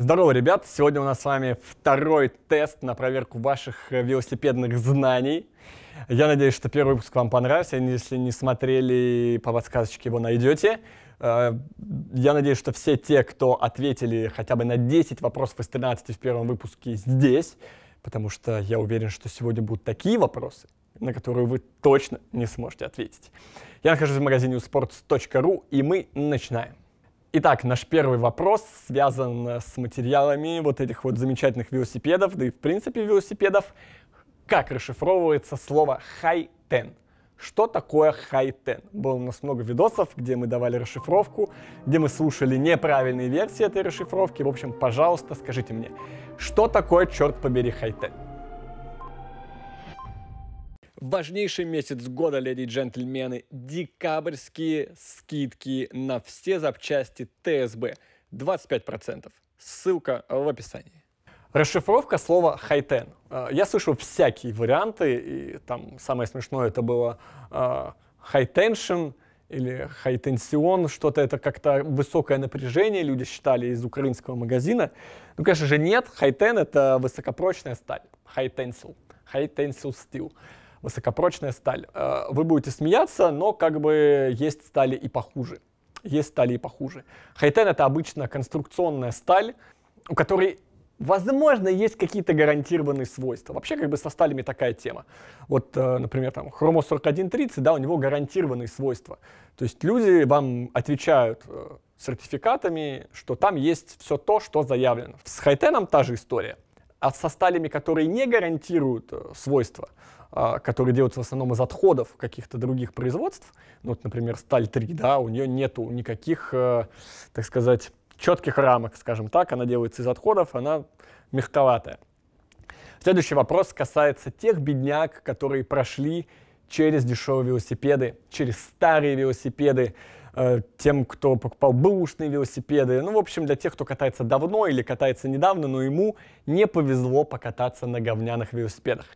Здорово, ребят! Сегодня у нас с вами второй тест на проверку ваших э, велосипедных знаний. Я надеюсь, что первый выпуск вам понравился. Если не смотрели по подсказочке, его найдете. Э, я надеюсь, что все те, кто ответили хотя бы на 10 вопросов из 13 в первом выпуске здесь, потому что я уверен, что сегодня будут такие вопросы, на которые вы точно не сможете ответить. Я нахожусь в магазине usports.ru, и мы начинаем. Итак, наш первый вопрос связан э, с материалами вот этих вот замечательных велосипедов, да и в принципе велосипедов. Как расшифровывается слово «хай-тен»? Что такое хай-тен? Было у нас много видосов, где мы давали расшифровку, где мы слушали неправильные версии этой расшифровки. В общем, пожалуйста, скажите мне, что такое, черт побери, хай-тен? Важнейший месяц года, леди и джентльмены, декабрьские скидки на все запчасти ТСБ. 25%. Ссылка в описании. Расшифровка слова хайтен. А, я слышал всякие варианты, и там самое смешное это было а, хайтеншн или хайтенсион, что-то это как-то высокое напряжение, люди считали из украинского магазина. Ну, конечно же, нет, хайтен это высокопрочная сталь, хайтенсил, хайтенсил стил. High высокопрочная сталь. Э, вы будете смеяться, но как бы есть стали и похуже. Есть стали и похуже. Хайтен это обычно конструкционная сталь, у которой Возможно, есть какие-то гарантированные свойства. Вообще, как бы со сталями такая тема. Вот, э, например, там хромо 4130, да, у него гарантированные свойства. То есть люди вам отвечают э, сертификатами, что там есть все то, что заявлено. С хайтеном та же история а со сталями, которые не гарантируют э, свойства, а, которые делаются в основном из отходов каких-то других производств, ну, вот, например, сталь-3, да, у нее нету никаких, э, так сказать, четких рамок, скажем так, она делается из отходов, она мягковатая. Следующий вопрос касается тех бедняк, которые прошли через дешевые велосипеды, через старые велосипеды, Э, тем, кто покупал бэушные велосипеды. Ну, в общем, для тех, кто катается давно или катается недавно, но ему не повезло покататься на говняных велосипедах.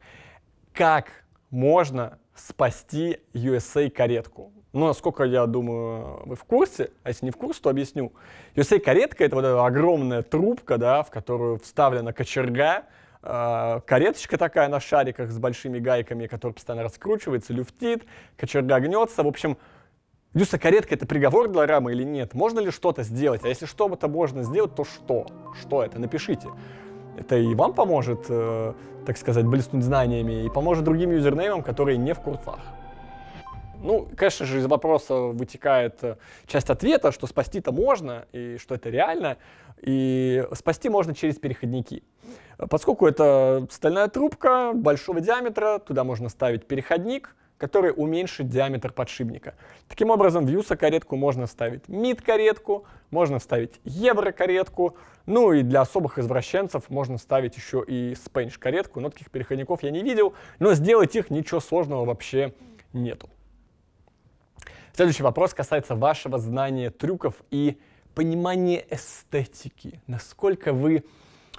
Как можно спасти USA каретку? Ну, насколько я думаю, вы в курсе, а если не в курсе, то объясню. USA каретка — это вот эта огромная трубка, да, в которую вставлена кочерга, э, кареточка такая на шариках с большими гайками, которая постоянно раскручивается, люфтит, кочерга гнется. В общем, Каретка, это приговор для рамы или нет? Можно ли что-то сделать? А если что-то можно сделать, то что? Что это? Напишите. Это и вам поможет, э, так сказать, блеснуть знаниями, и поможет другим юзернеймам, которые не в курсах. Ну, конечно же, из вопроса вытекает э, часть ответа, что спасти-то можно, и что это реально, и спасти можно через переходники. Поскольку это стальная трубка большого диаметра, туда можно ставить переходник — который уменьшит диаметр подшипника. Таким образом, в ЮСА-каретку можно ставить МИД-каретку, можно ставить евро-каретку, ну и для особых извращенцев можно ставить еще и спенч-каретку, но таких переходников я не видел, но сделать их ничего сложного вообще нету. Следующий вопрос касается вашего знания трюков и понимания эстетики. Насколько вы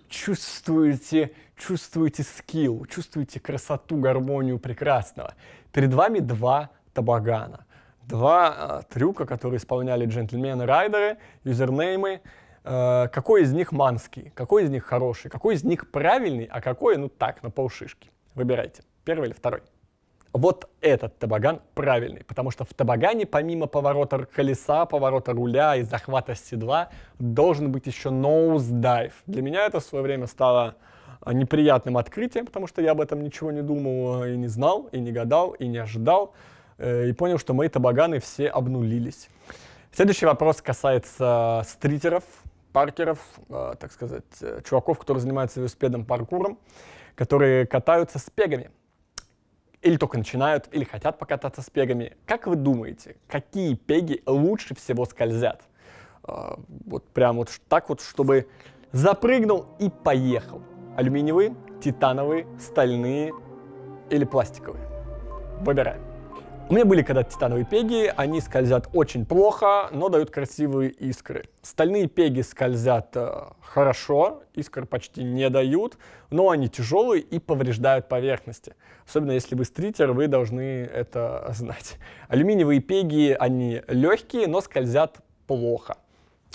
чувствуете, чувствуете скилл, чувствуете красоту, гармонию прекрасного. Перед вами два табагана. Два э, трюка, которые исполняли джентльмены-райдеры, юзернеймы. Э, какой из них манский, какой из них хороший, какой из них правильный, а какой, ну так, на полшишки. Выбирайте, первый или второй. Вот этот табаган правильный, потому что в табагане помимо поворота колеса, поворота руля и захвата седла должен быть еще ноуздайв. Для меня это в свое время стало неприятным открытием, потому что я об этом ничего не думал э, и не знал, и не гадал, и не ожидал. Э, и понял, что мои табаганы все обнулились. Следующий вопрос касается стритеров, паркеров, э, так сказать, чуваков, которые занимаются велосипедом паркуром, которые катаются с пегами. Или только начинают, или хотят покататься с пегами. Как вы думаете, какие пеги лучше всего скользят? Вот прям вот так вот, чтобы запрыгнул и поехал. Алюминиевые, титановые, стальные или пластиковые. Выбираем. У меня были когда-то титановые пеги, они скользят очень плохо, но дают красивые искры. Стальные пеги скользят э, хорошо, искр почти не дают, но они тяжелые и повреждают поверхности. Особенно если вы стритер, вы должны это знать. Алюминиевые пеги, они легкие, но скользят плохо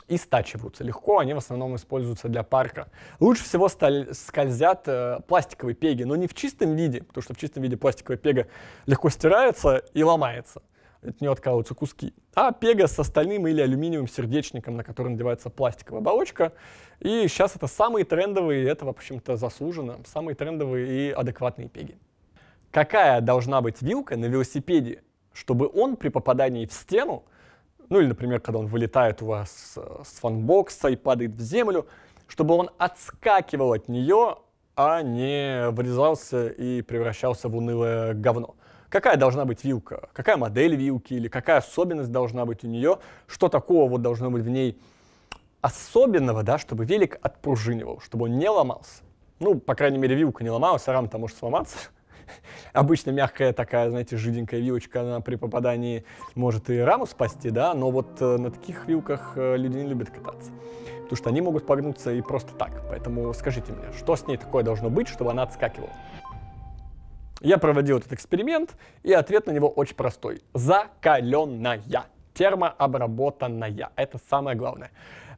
и стачиваются легко, они в основном используются для парка. Лучше всего сталь, скользят э, пластиковые пеги, но не в чистом виде, потому что в чистом виде пластиковая пега легко стирается и ломается от нее откалываются куски. А пега с остальным или алюминиевым сердечником, на который надевается пластиковая оболочка. И сейчас это самые трендовые, это, в общем-то, заслуженно, самые трендовые и адекватные пеги. Какая должна быть вилка на велосипеде, чтобы он при попадании в стену ну или, например, когда он вылетает у вас э, с фанбокса и падает в землю, чтобы он отскакивал от нее, а не врезался и превращался в унылое говно. Какая должна быть вилка? Какая модель вилки? Или какая особенность должна быть у нее? Что такого вот должно быть в ней особенного, да, чтобы велик отпружинивал, чтобы он не ломался? Ну, по крайней мере, вилка не ломалась, а рама то может сломаться. Обычно мягкая такая, знаете, жиденькая вилочка, она при попадании может и раму спасти, да, но вот э, на таких вилках э, люди не любят кататься. Потому что они могут погнуться и просто так. Поэтому скажите мне, что с ней такое должно быть, чтобы она отскакивала? Я проводил этот эксперимент, и ответ на него очень простой. Закаленная, термообработанная. Это самое главное.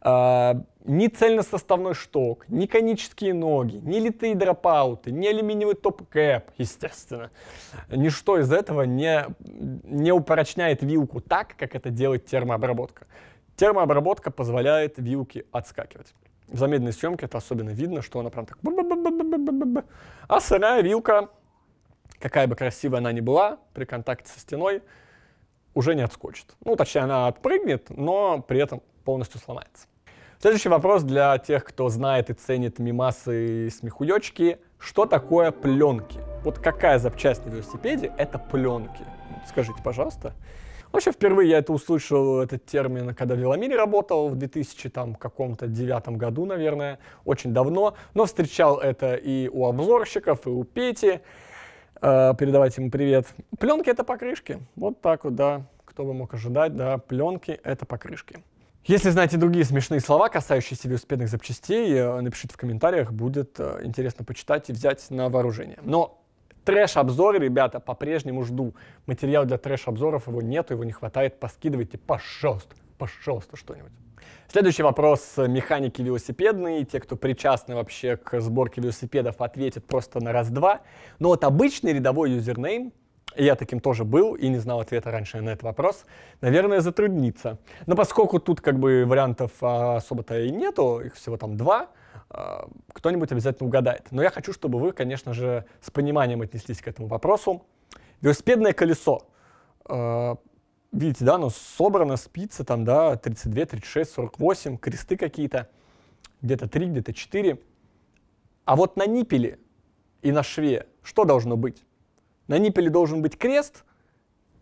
А, ни цельносоставной шток, ни конические ноги, ни литые дропауты, ни алюминиевый топ-кэп, естественно. Ничто из этого не, не упорочняет вилку так, как это делает термообработка. Термообработка позволяет вилке отскакивать. В замедленной съемке это особенно видно, что она прям так... А сырая вилка, какая бы красивая она ни была, при контакте со стеной, уже не отскочит. Ну, точнее, она отпрыгнет, но при этом полностью сломается. Следующий вопрос для тех, кто знает и ценит мимасы и смехуёчки. Что такое пленки? Вот какая запчасть на велосипеде — это пленки? Скажите, пожалуйста. Вообще, впервые я это услышал, этот термин, когда в Веломире работал, в 2000 там каком-то девятом году, наверное, очень давно. Но встречал это и у обзорщиков, и у Пети. Э, передавайте ему привет. Пленки — это покрышки. Вот так вот, да. Кто бы мог ожидать, да, пленки — это покрышки. Если знаете другие смешные слова, касающиеся велосипедных запчастей, э, напишите в комментариях, будет э, интересно почитать и взять на вооружение. Но трэш-обзоры, ребята, по-прежнему жду. Материал для трэш-обзоров, его нету, его не хватает, поскидывайте, пожалуйста, пожалуйста, что-нибудь. Следующий вопрос. Механики велосипедные, те, кто причастны вообще к сборке велосипедов, ответят просто на раз-два. Но вот обычный рядовой юзернейм, я таким тоже был и не знал ответа раньше на этот вопрос, наверное, затруднится. Но поскольку тут как бы вариантов а, особо-то и нету, их всего там два, а, кто-нибудь обязательно угадает. Но я хочу, чтобы вы, конечно же, с пониманием отнеслись к этому вопросу. Велосипедное колесо. А, видите, да, оно собрано, спицы там, да, 32, 36, 48, кресты какие-то, где-то 3, где-то 4. А вот на ниппеле и на шве что должно быть? На ниппеле должен быть крест,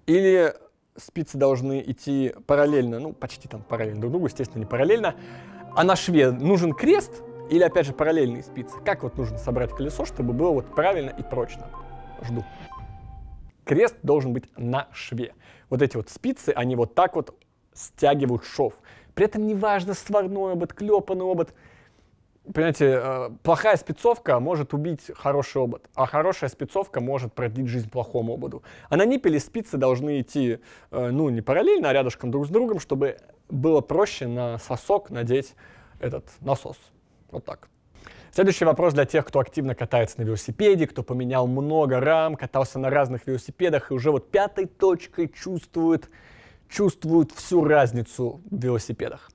или спицы должны идти параллельно, ну, почти там параллельно друг другу, естественно, не параллельно. А на шве нужен крест или, опять же, параллельные спицы? Как вот нужно собрать колесо, чтобы было вот правильно и прочно? Жду. Крест должен быть на шве. Вот эти вот спицы, они вот так вот стягивают шов. При этом неважно, сварной обод, клепанный обод — понимаете, э, плохая спецовка может убить хороший обод, а хорошая спецовка может продлить жизнь плохому ободу. А на ниппеле спицы должны идти, э, ну, не параллельно, а рядышком друг с другом, чтобы было проще на сосок надеть этот насос. Вот так. Следующий вопрос для тех, кто активно катается на велосипеде, кто поменял много рам, катался на разных велосипедах и уже вот пятой точкой чувствует, чувствует всю разницу в велосипедах.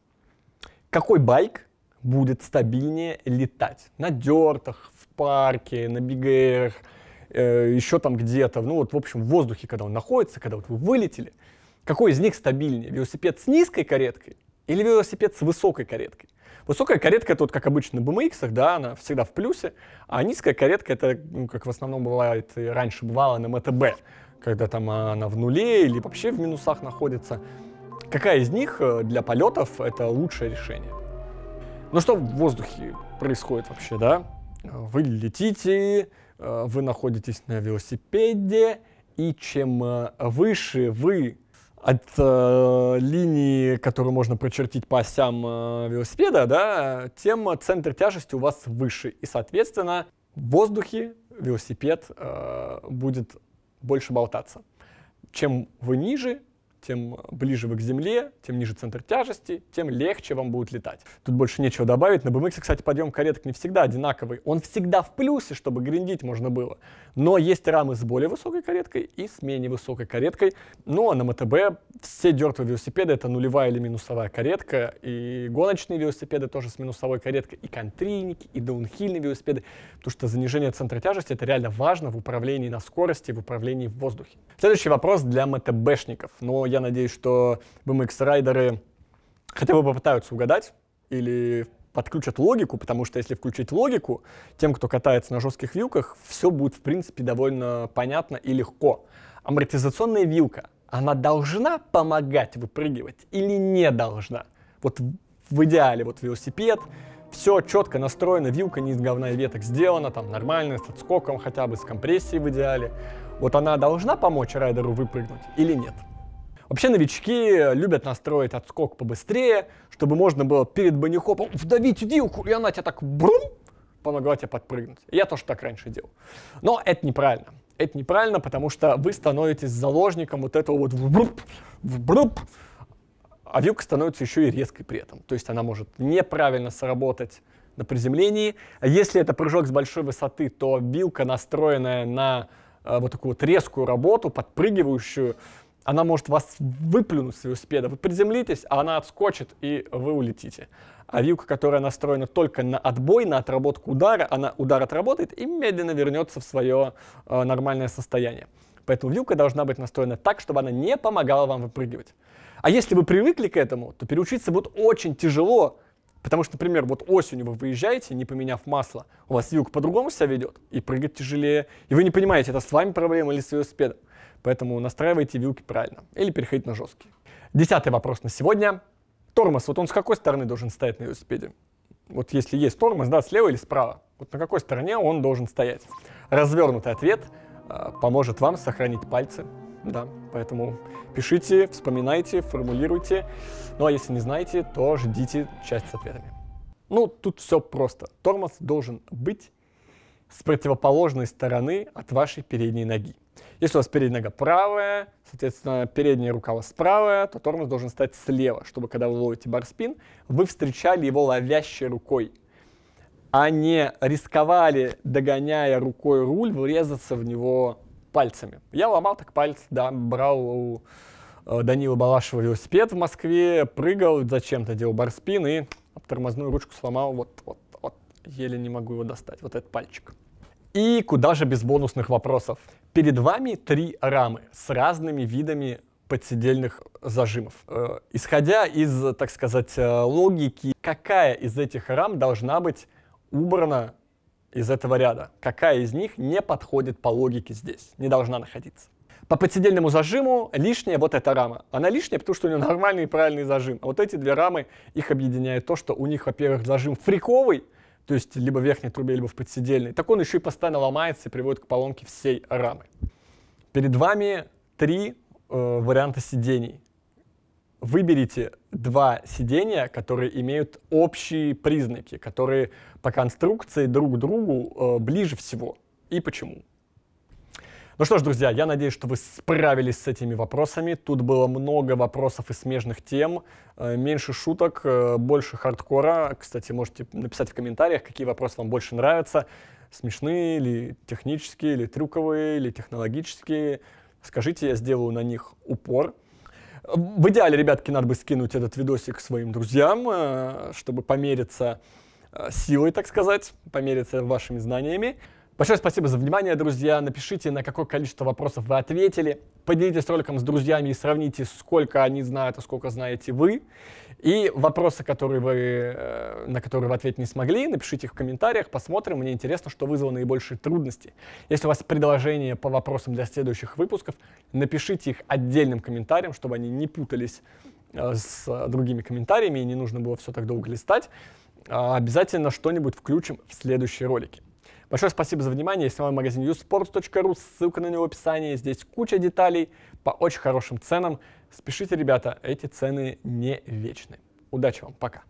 Какой байк будет стабильнее летать на дертах, в парке, на бигэрах, э, еще там где-то, ну вот в общем в воздухе, когда он находится, когда вот вы вылетели, какой из них стабильнее, велосипед с низкой кареткой или велосипед с высокой кареткой? Высокая каретка это вот как обычно на BMX, да, она всегда в плюсе, а низкая каретка это, ну, как в основном бывает и раньше бывало на МТБ, когда там она в нуле или вообще в минусах находится. Какая из них э, для полетов это лучшее решение? Ну что в воздухе происходит вообще, да? Вы летите, э, вы находитесь на велосипеде, и чем э, выше вы от э, линии, которую можно прочертить по осям э, велосипеда, да, тем центр тяжести у вас выше. И, соответственно, в воздухе велосипед э, будет больше болтаться. Чем вы ниже, тем ближе вы к Земле, тем ниже центр тяжести, тем легче вам будет летать. Тут больше нечего добавить. На BMX, кстати, подъем кареток не всегда одинаковый. Он всегда в плюсе, чтобы гриндить можно было. Но есть рамы с более высокой кареткой и с менее высокой кареткой. Ну а на МТБ все дертвые велосипеды — это нулевая или минусовая каретка, и гоночные велосипеды тоже с минусовой кареткой, и контрийники, и даунхильные велосипеды, потому что занижение центра тяжести — это реально важно в управлении на скорости, в управлении в воздухе. Следующий вопрос для МТБшников, но я надеюсь, что BMX-райдеры хотя бы попытаются угадать или подключат логику, потому что если включить логику, тем, кто катается на жестких вилках, все будет, в принципе, довольно понятно и легко. Амортизационная вилка, она должна помогать выпрыгивать или не должна? Вот в идеале, вот велосипед, все четко настроено, вилка не из говна и веток сделана, там нормально, с отскоком хотя бы, с компрессией в идеале. Вот она должна помочь райдеру выпрыгнуть или нет? Вообще новички любят настроить отскок побыстрее, чтобы можно было перед банихопом вдавить вилку, и она тебя так брум помогла тебе подпрыгнуть. Я тоже так раньше делал. Но это неправильно. Это неправильно, потому что вы становитесь заложником вот этого вот вбруп, вбруп, а вилка становится еще и резкой при этом. То есть она может неправильно сработать на приземлении. А если это прыжок с большой высоты, то вилка, настроенная на э, вот такую вот резкую работу, подпрыгивающую, она может вас выплюнуть с велосипеда. Вы приземлитесь, а она отскочит, и вы улетите. А вилка, которая настроена только на отбой, на отработку удара, она удар отработает и медленно вернется в свое э, нормальное состояние. Поэтому вилка должна быть настроена так, чтобы она не помогала вам выпрыгивать. А если вы привыкли к этому, то переучиться будет очень тяжело, потому что, например, вот осенью вы выезжаете, не поменяв масло, у вас вилка по-другому себя ведет, и прыгать тяжелее, и вы не понимаете, это с вами проблема или с велосипедом. Поэтому настраивайте вилки правильно или переходите на жесткие. Десятый вопрос на сегодня. Тормоз, вот он с какой стороны должен стоять на велосипеде? Вот если есть тормоз, да, слева или справа, вот на какой стороне он должен стоять? Развернутый ответ э, поможет вам сохранить пальцы, да, поэтому пишите, вспоминайте, формулируйте. Ну а если не знаете, то ждите часть с ответами. Ну, тут все просто. Тормоз должен быть с противоположной стороны от вашей передней ноги. Если у вас передняя нога правая, соответственно, передняя рука у то тормоз должен стать слева, чтобы когда вы ловите барспин, вы встречали его ловящей рукой, а не рисковали, догоняя рукой руль, врезаться в него пальцами. Я ломал так пальцы, да, брал у э, Данила Балашева велосипед в Москве, прыгал, зачем-то делал барспин и тормозную ручку сломал, вот, вот, вот, еле не могу его достать, вот этот пальчик. И куда же без бонусных вопросов? Перед вами три рамы с разными видами подседельных зажимов. Э, исходя из, так сказать, э, логики, какая из этих рам должна быть убрана из этого ряда? Какая из них не подходит по логике здесь, не должна находиться? По подседельному зажиму лишняя вот эта рама. Она лишняя, потому что у нее нормальный и правильный зажим. А вот эти две рамы, их объединяет то, что у них, во-первых, зажим фриковый, то есть либо в верхней трубе, либо в подседельной, так он еще и постоянно ломается и приводит к поломке всей рамы. Перед вами три э, варианта сидений. Выберите два сидения, которые имеют общие признаки, которые по конструкции друг к другу э, ближе всего. И почему? Ну что ж, друзья, я надеюсь, что вы справились с этими вопросами. Тут было много вопросов и смежных тем, э, меньше шуток, э, больше хардкора. Кстати, можете написать в комментариях, какие вопросы вам больше нравятся. Смешные или технические, или трюковые, или технологические. Скажите, я сделаю на них упор. В идеале, ребятки, надо бы скинуть этот видосик своим друзьям, э, чтобы помериться силой, так сказать, помериться вашими знаниями. Большое спасибо за внимание, друзья. Напишите, на какое количество вопросов вы ответили. Поделитесь роликом с друзьями и сравните, сколько они знают, а сколько знаете вы. И вопросы, которые вы, э, на которые вы ответить не смогли, напишите их в комментариях, посмотрим. Мне интересно, что вызвало наибольшие трудности. Если у вас предложения по вопросам для следующих выпусков, напишите их отдельным комментарием, чтобы они не путались э, с другими комментариями и не нужно было все так долго листать. А обязательно что-нибудь включим в следующие ролики. Большое спасибо за внимание. С вами магазин usports.ru. Ссылка на него в описании. Здесь куча деталей по очень хорошим ценам. Спешите, ребята, эти цены не вечны. Удачи вам, пока.